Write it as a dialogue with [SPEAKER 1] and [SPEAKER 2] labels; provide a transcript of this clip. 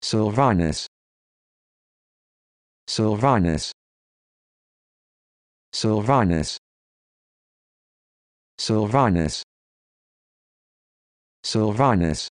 [SPEAKER 1] Sylvanus Sylvanus Sylvanus Sylvanus Sylvanus